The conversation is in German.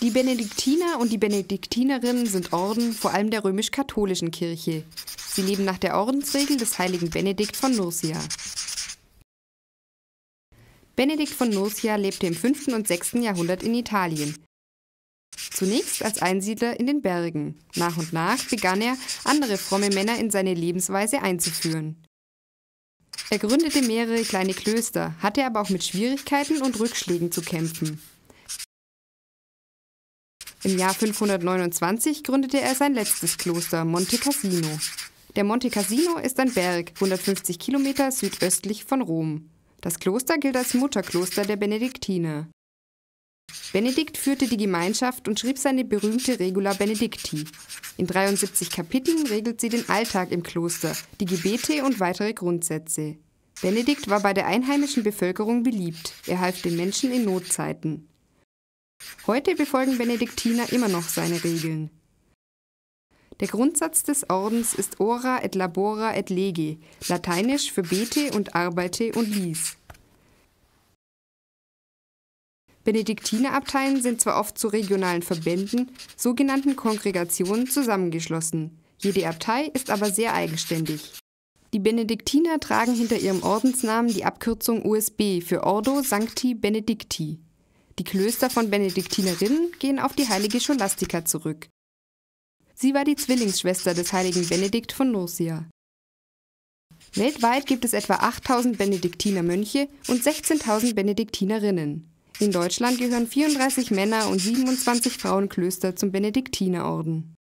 Die Benediktiner und die Benediktinerinnen sind Orden, vor allem der römisch-katholischen Kirche. Sie leben nach der Ordensregel des heiligen Benedikt von Nursia. Benedikt von Nursia lebte im 5. und 6. Jahrhundert in Italien. Zunächst als Einsiedler in den Bergen. Nach und nach begann er, andere fromme Männer in seine Lebensweise einzuführen. Er gründete mehrere kleine Klöster, hatte aber auch mit Schwierigkeiten und Rückschlägen zu kämpfen. Im Jahr 529 gründete er sein letztes Kloster, Monte Cassino. Der Monte Cassino ist ein Berg, 150 Kilometer südöstlich von Rom. Das Kloster gilt als Mutterkloster der Benediktiner. Benedikt führte die Gemeinschaft und schrieb seine berühmte Regula Benedicti. In 73 Kapiteln regelt sie den Alltag im Kloster, die Gebete und weitere Grundsätze. Benedikt war bei der einheimischen Bevölkerung beliebt. Er half den Menschen in Notzeiten. Heute befolgen Benediktiner immer noch seine Regeln. Der Grundsatz des Ordens ist Ora et labora et lege, lateinisch für bete und arbeite und lies. Benediktinerabteien sind zwar oft zu regionalen Verbänden, sogenannten Kongregationen, zusammengeschlossen. Jede Abtei ist aber sehr eigenständig. Die Benediktiner tragen hinter ihrem Ordensnamen die Abkürzung USB für Ordo Sancti Benedicti. Die Klöster von Benediktinerinnen gehen auf die heilige Scholastica zurück. Sie war die Zwillingsschwester des heiligen Benedikt von Nursia. Weltweit gibt es etwa 8000 Benediktinermönche und 16.000 Benediktinerinnen. In Deutschland gehören 34 Männer und 27 Frauenklöster zum Benediktinerorden.